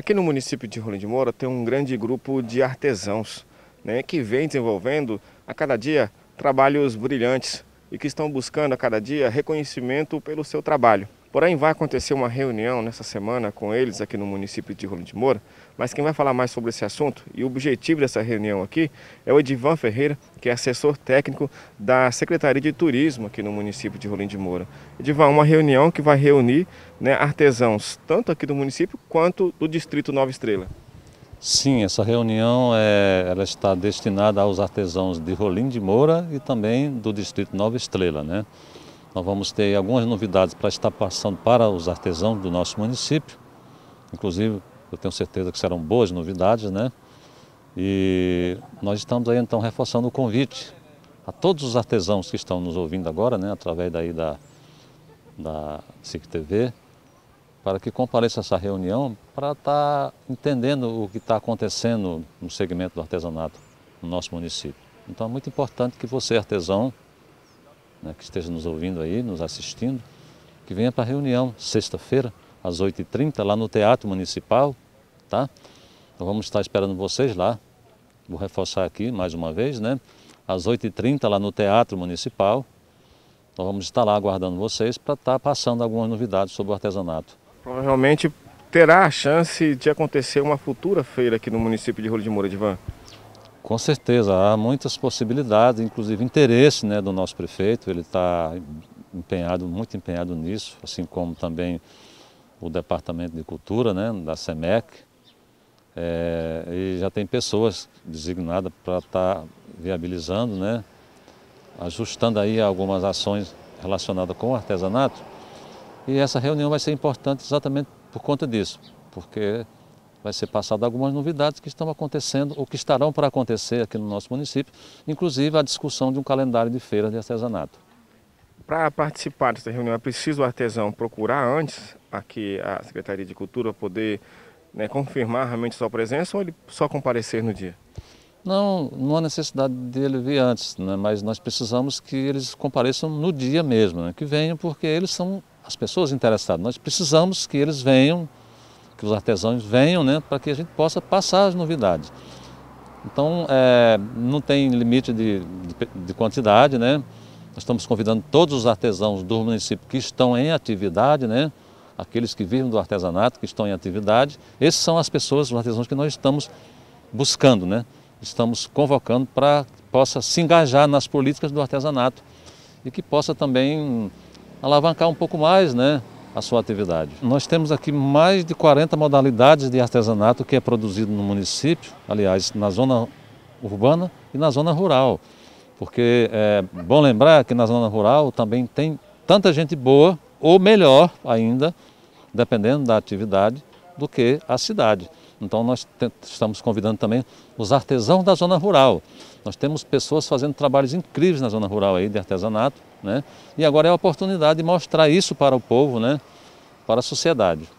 Aqui no município de Rolim de Moura tem um grande grupo de artesãos né, que vem desenvolvendo a cada dia trabalhos brilhantes e que estão buscando a cada dia reconhecimento pelo seu trabalho. Porém, vai acontecer uma reunião nessa semana com eles aqui no município de Rolim de Moura, mas quem vai falar mais sobre esse assunto e o objetivo dessa reunião aqui é o Edivan Ferreira, que é assessor técnico da Secretaria de Turismo aqui no município de Rolim de Moura. Edivan, uma reunião que vai reunir né, artesãos tanto aqui do município quanto do Distrito Nova Estrela. Sim, essa reunião é, ela está destinada aos artesãos de Rolim de Moura e também do Distrito Nova Estrela, né? Nós vamos ter algumas novidades para estar passando para os artesãos do nosso município. Inclusive, eu tenho certeza que serão boas novidades, né? E nós estamos aí então reforçando o convite a todos os artesãos que estão nos ouvindo agora, né, através daí da, da SIC TV, para que compareça a essa reunião para estar entendendo o que está acontecendo no segmento do artesanato no nosso município. Então é muito importante que você, artesão, né, que esteja nos ouvindo aí, nos assistindo, que venha para a reunião, sexta-feira, às 8h30, lá no Teatro Municipal, tá? Então vamos estar esperando vocês lá. Vou reforçar aqui mais uma vez, né? Às 8h30, lá no Teatro Municipal. Nós então, vamos estar lá aguardando vocês para estar tá passando algumas novidades sobre o artesanato. Provavelmente terá a chance de acontecer uma futura feira aqui no município de Rolo de Moura de Van. Com certeza, há muitas possibilidades, inclusive interesse né, do nosso prefeito, ele está empenhado, muito empenhado nisso, assim como também o Departamento de Cultura, né, da SEMEC, é, e já tem pessoas designadas para estar tá viabilizando, né, ajustando aí algumas ações relacionadas com o artesanato. E essa reunião vai ser importante exatamente por conta disso, porque vai ser passado algumas novidades que estão acontecendo ou que estarão para acontecer aqui no nosso município, inclusive a discussão de um calendário de feiras de artesanato. Para participar dessa reunião é preciso o artesão procurar antes aqui a Secretaria de Cultura poder né, confirmar realmente sua presença ou ele só comparecer no dia? Não, não há necessidade dele vir antes, né, mas nós precisamos que eles compareçam no dia mesmo, né, que venham porque eles são as pessoas interessadas. Nós precisamos que eles venham que os artesãos venham, né, para que a gente possa passar as novidades. Então, é, não tem limite de, de, de, quantidade, né? Nós estamos convidando todos os artesãos do município que estão em atividade, né? Aqueles que vivem do artesanato, que estão em atividade. Esses são as pessoas, os artesãos que nós estamos buscando, né? Estamos convocando para que possa se engajar nas políticas do artesanato e que possa também alavancar um pouco mais, né? a sua atividade. Nós temos aqui mais de 40 modalidades de artesanato que é produzido no município, aliás, na zona urbana e na zona rural. Porque é bom lembrar que na zona rural também tem tanta gente boa, ou melhor ainda, dependendo da atividade, do que a cidade. Então nós estamos convidando também os artesãos da zona rural. Nós temos pessoas fazendo trabalhos incríveis na zona rural aí de artesanato, né? E agora é a oportunidade de mostrar isso para o povo, né? Para a sociedade.